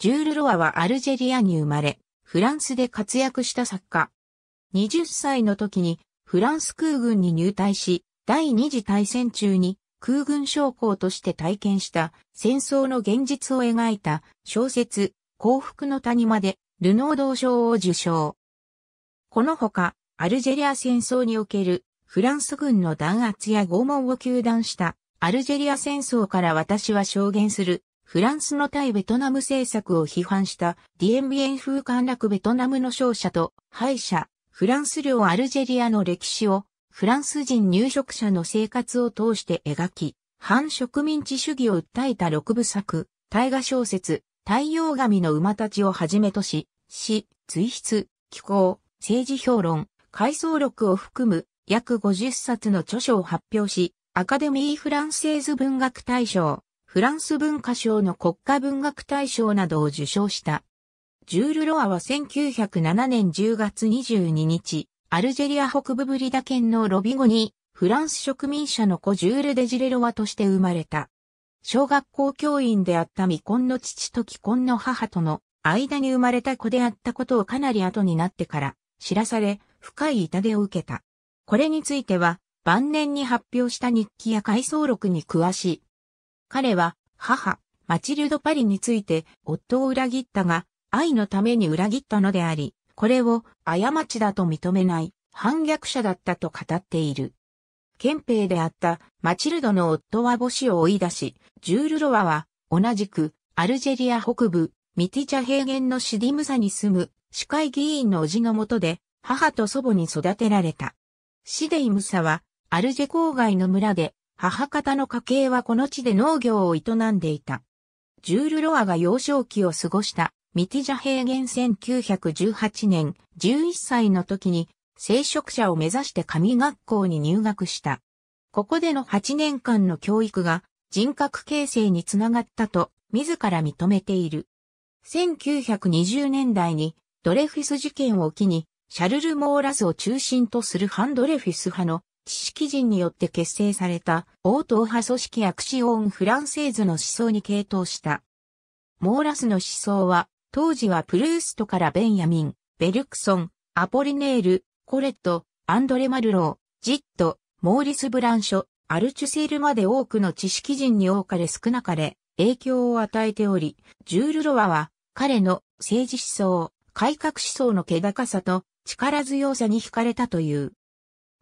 ジュール・ロアはアルジェリアに生まれ、フランスで活躍した作家。20歳の時にフランス空軍に入隊し、第二次大戦中に空軍将校として体験した戦争の現実を描いた小説幸福の谷までルノー同賞を受賞。このほか、アルジェリア戦争におけるフランス軍の弾圧や拷問を糾弾したアルジェリア戦争から私は証言するフランスの対ベトナム政策を批判したディエンビエン風陥落ベトナムの勝者と敗者、フランス領アルジェリアの歴史をフランス人入植者の生活を通して描き、反植民地主義を訴えた六部作、大河小説、太陽神の馬たちをはじめとし、詩、追筆、気候、政治評論、回想録を含む約50冊の著書を発表し、アカデミー・フランセーズ文学大賞、フランス文化賞の国家文学大賞などを受賞した。ジュール・ロアは1907年10月22日、アルジェリア北部ブリダ県のロビゴに、フランス植民者の子ジュール・デジレロワとして生まれた。小学校教員であった未婚の父と既婚の母との間に生まれた子であったことをかなり後になってから知らされ、深い痛手を受けた。これについては、晩年に発表した日記や回想録に詳しい彼は母、マチルド・パリについて夫を裏切ったが、愛のために裏切ったのであり、これを過ちだと認めない反逆者だったと語っている。憲兵であったマチルドの夫は母子を追い出し、ジュール・ロワは同じくアルジェリア北部ミティチャ平原のシディムサに住む司会議員の叔父のもとで母と祖母に育てられた。シデイムサはアルジェ郊外の村で母方の家系はこの地で農業を営んでいた。ジュール・ロアが幼少期を過ごしたミティジャ平原1918年11歳の時に聖職者を目指して神学校に入学した。ここでの8年間の教育が人格形成につながったと自ら認めている。1920年代にドレフィス事件を機にシャルル・モーラスを中心とする反ドレフィス派の知識人によって結成された、王党派組織アクシオン・フランセーズの思想に傾倒した。モーラスの思想は、当時はプルーストからベンヤミン、ベルクソン、アポリネール、コレット、アンドレ・マルロー、ジット、モーリス・ブランショ、アルチュセールまで多くの知識人に多かれ少なかれ影響を与えており、ジュール・ロワは彼の政治思想、改革思想の気高さと力強さに惹かれたという。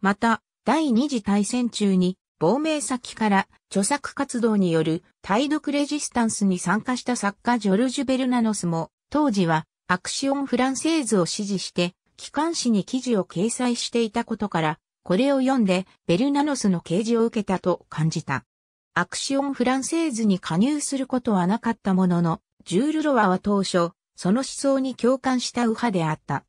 また、第二次大戦中に亡命先から著作活動による対独レジスタンスに参加した作家ジョルジュ・ベルナノスも当時はアクシオン・フランセーズを支持して機関誌に記事を掲載していたことからこれを読んでベルナノスの掲示を受けたと感じた。アクシオン・フランセーズに加入することはなかったもののジュール・ロワは当初その思想に共感した右派であった。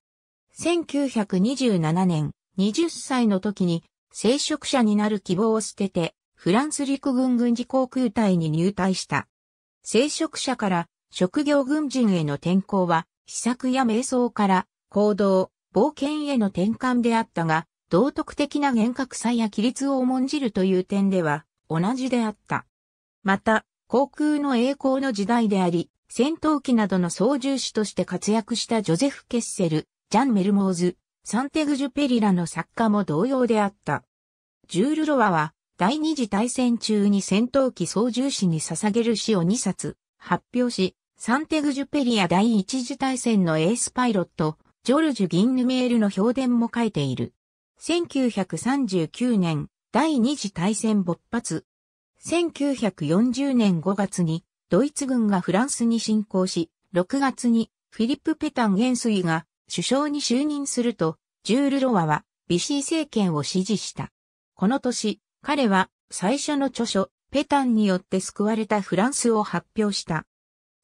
1927年、20歳の時に聖職者になる希望を捨てて、フランス陸軍軍事航空隊に入隊した。聖職者から職業軍人への転向は、施策や瞑想から行動、冒険への転換であったが、道徳的な厳格さや規律を重んじるという点では同じであった。また、航空の栄光の時代であり、戦闘機などの操縦士として活躍したジョゼフ・ケッセル、ジャン・メルモーズ、サンテグジュペリラの作家も同様であった。ジュール・ロワは、第二次大戦中に戦闘機操縦士に捧げる詩を2冊発表し、サンテグジュペリア第一次大戦のエースパイロット、ジョルジュ・ギンヌメールの評伝も書いている。1939年、第二次大戦勃発。1940年5月に、ドイツ軍がフランスに侵攻し、6月に、フィリップ・ペタン元帥が首相に就任すると、ジュール・ロワは、ビシー政権を支持した。この年、彼は、最初の著書、ペタンによって救われたフランスを発表した。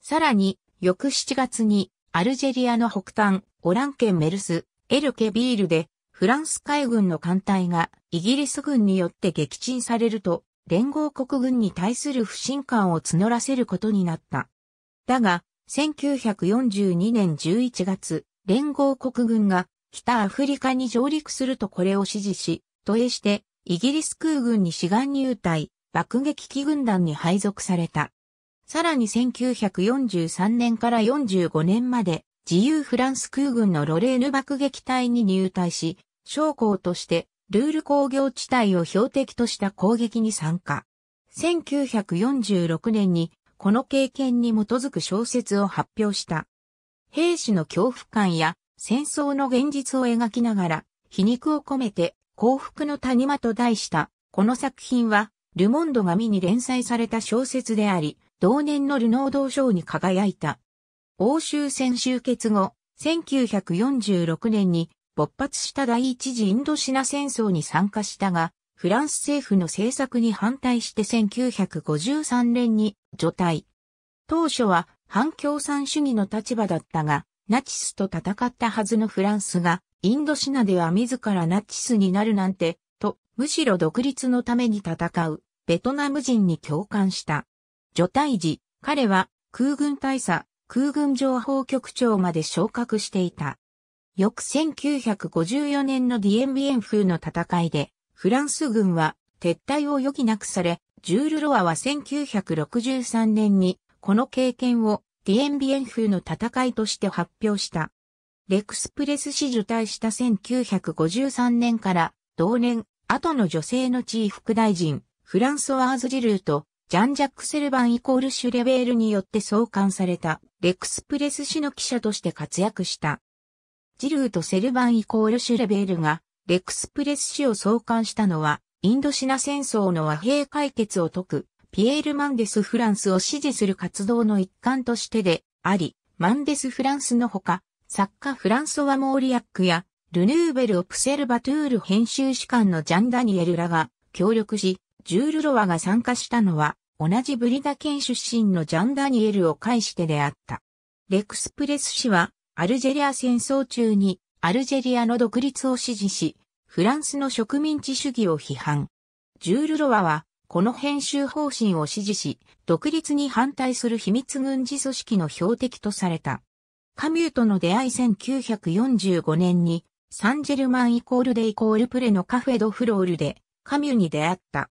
さらに、翌7月に、アルジェリアの北端、オランケン・メルス、エルケビールで、フランス海軍の艦隊が、イギリス軍によって撃沈されると、連合国軍に対する不信感を募らせることになった。だが、1942年11月、連合国軍が北アフリカに上陸するとこれを支持し、都営して、イギリス空軍に志願入隊、爆撃機軍団に配属された。さらに1943年から45年まで、自由フランス空軍のロレーヌ爆撃隊に入隊し、将校として、ルール工業地帯を標的とした攻撃に参加。1946年に、この経験に基づく小説を発表した。兵士の恐怖感や戦争の現実を描きながら、皮肉を込めて幸福の谷間と題した、この作品は、ルモンド紙に連載された小説であり、同年のルノード賞に輝いた。欧州戦終結後、1946年に勃発した第一次インドシナ戦争に参加したが、フランス政府の政策に反対して1953年に除隊。当初は反共産主義の立場だったが、ナチスと戦ったはずのフランスが、インドシナでは自らナチスになるなんて、と、むしろ独立のために戦う、ベトナム人に共感した。除隊時、彼は空軍大佐、空軍情報局長まで昇格していた。翌1954年のディエンビエン風の戦いで、フランス軍は撤退を余儀なくされ、ジュール・ロアは1963年にこの経験をディエンビエン風の戦いとして発表した。レクスプレス氏受隊した1953年から同年、後の女性の地位副大臣、フランソワーズ・ジルーと、ジャン・ジャック・セルバンイコールシュレベールによって創刊された、レクスプレス氏の記者として活躍した。ジルーとセルバンイコールシュレベールが、レクスプレス氏を創刊したのは、インドシナ戦争の和平解決を解くピエール・マンデス・フランスを支持する活動の一環としてであり、マンデス・フランスのほか、作家フランソワ・モーリアックや、ルヌーベル・オプセルバトゥール編集士官のジャン・ダニエルらが協力し、ジュール・ロワが参加したのは、同じブリダ県出身のジャン・ダニエルを介してであった。レクスプレス氏は、アルジェリア戦争中に、アルジェリアの独立を支持し、フランスの植民地主義を批判。ジュール・ロワは、この編集方針を支持し、独立に反対する秘密軍事組織の標的とされた。カミューとの出会い1945年に、サンジェルマンイコールデイコールプレのカフェドフロールで、カミュに出会った。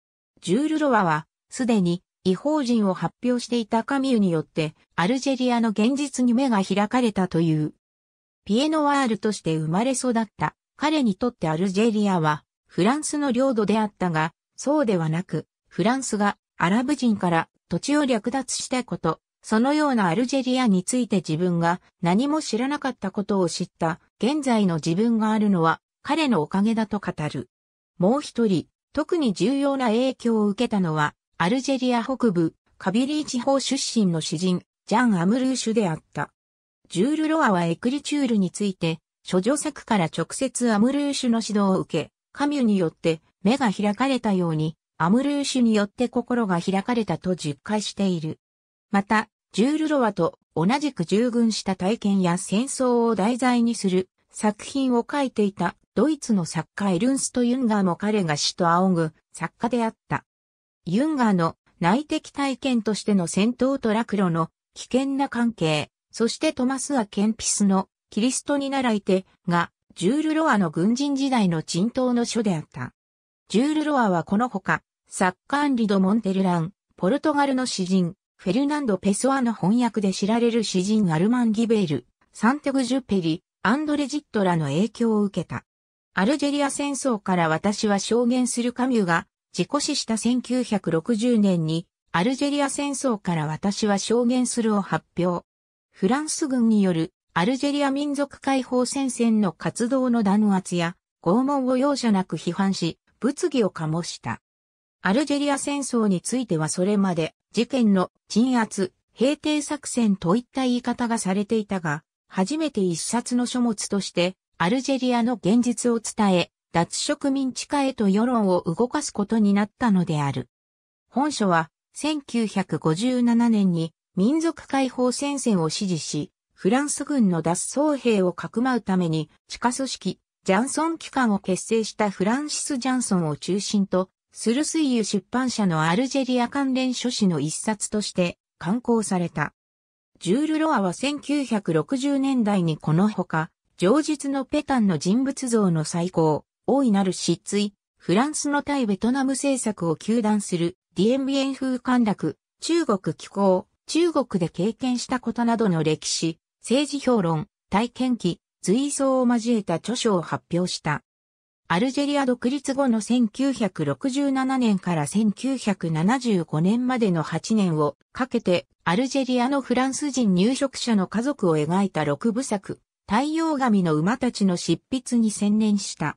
ジュール・ロワは、すでに、違法人を発表していたカミュによって、アルジェリアの現実に目が開かれたという。ピエノワールとして生まれ育った。彼にとってアルジェリアは、フランスの領土であったが、そうではなく、フランスがアラブ人から土地を略奪したこと、そのようなアルジェリアについて自分が何も知らなかったことを知った現在の自分があるのは彼のおかげだと語る。もう一人、特に重要な影響を受けたのは、アルジェリア北部、カビリー地方出身の詩人、ジャン・アムルーシュであった。ジュール・ロアはエクリチュールについて、諸女作から直接アムルーシュの指導を受け、カミュによって目が開かれたように、アムルーシュによって心が開かれたと実感している。また、ジュール・ロワと同じく従軍した体験や戦争を題材にする作品を書いていたドイツの作家エルンスト・ユンガーも彼が死と仰ぐ作家であった。ユンガーの内的体験としての戦闘と落路の危険な関係、そしてトマス・ア・ケンピスのキリストに習いてがジュール・ロアの軍人時代の沈騰の書であった。ジュール・ロアはこのほかサッカーンリド・モンテルラン、ポルトガルの詩人、フェルナンド・ペソアの翻訳で知られる詩人アルマン・ギベール、サンテグ・ジュペリ、アンドレ・ジットらの影響を受けた。アルジェリア戦争から私は証言するカミュが、自己死した1960年に、アルジェリア戦争から私は証言するを発表。フランス軍によるアルジェリア民族解放戦線の活動の弾圧や拷問を容赦なく批判し、物議を醸した。アルジェリア戦争についてはそれまで事件の鎮圧、平定作戦といった言い方がされていたが、初めて一冊の書物としてアルジェリアの現実を伝え、脱植民地化へと世論を動かすことになったのである。本書は1957年に民族解放戦線を支持し、フランス軍の脱走兵をかくまうために地下組織、ジャンソン機関を結成したフランシス・ジャンソンを中心とスルスイユ出版社のアルジェリア関連書誌の一冊として刊行された。ジュール・ロアは1960年代にこのほか、上述のペタンの人物像の最高、大いなる失墜、フランスの対ベトナム政策を求断する、ディエンビエン風陥落、中国気候、中国で経験したことなどの歴史、政治評論、体験記、随想を交えた著書を発表した。アルジェリア独立後の1967年から1975年までの8年をかけて、アルジェリアのフランス人入植者の家族を描いた6部作、太陽神の馬たちの執筆に専念した。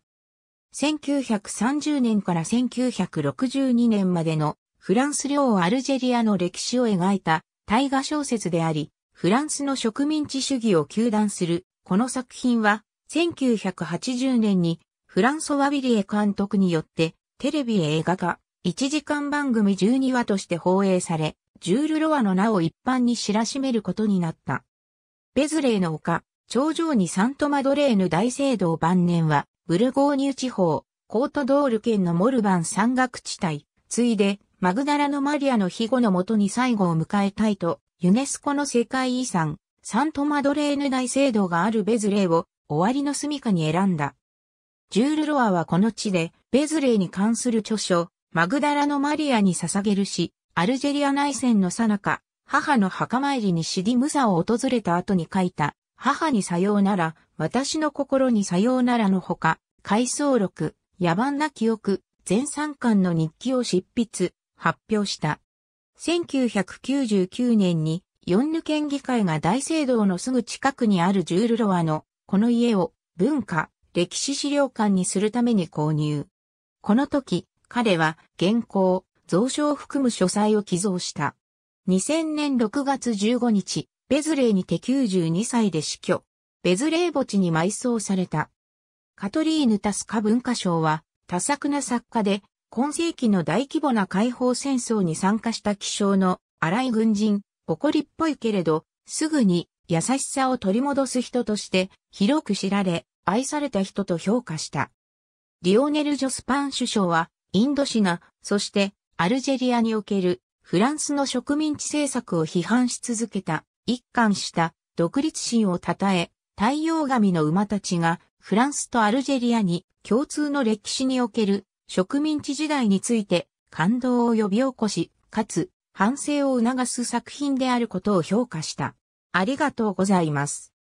1930年から1962年までのフランス領アルジェリアの歴史を描いた大河小説であり、フランスの植民地主義を求断する、この作品は1980年にフランソワ・ビリエ監督によって、テレビ映画化、1時間番組12話として放映され、ジュール・ロワの名を一般に知らしめることになった。ベズレーの丘、頂上にサントマドレーヌ大聖堂晩年は、ブルゴーニュ地方、コートドール県のモルバン山岳地帯、ついで、マグダラのマリアの庇護のもとに最後を迎えたいと、ユネスコの世界遺産、サントマドレーヌ大聖堂があるベズレーを、終わりの住処に選んだ。ジュール・ロアはこの地で、ベズレーに関する著書、マグダラのマリアに捧げるし、アルジェリア内戦の最中、母の墓参りにシディムサを訪れた後に書いた、母にさようなら、私の心にさようならのほか、回想録、野蛮な記憶、全3巻の日記を執筆、発表した。1999年に、ヨンヌ県議会が大聖堂のすぐ近くにあるジュールロアの、この家を、文化、歴史資料館にするために購入。この時、彼は原稿、蔵書を含む書斎を寄贈した。2000年6月15日、ベズレーにて92歳で死去。ベズレー墓地に埋葬された。カトリーヌ・タスカ文化賞は、多作な作家で、今世紀の大規模な解放戦争に参加した気象の荒い軍人、怒りっぽいけれど、すぐに優しさを取り戻す人として広く知られ、愛された人と評価した。リオネル・ジョスパン首相は、インドシナ、そしてアルジェリアにおけるフランスの植民地政策を批判し続けた、一貫した独立心を称え、太陽神の馬たちがフランスとアルジェリアに共通の歴史における植民地時代について感動を呼び起こし、かつ反省を促す作品であることを評価した。ありがとうございます。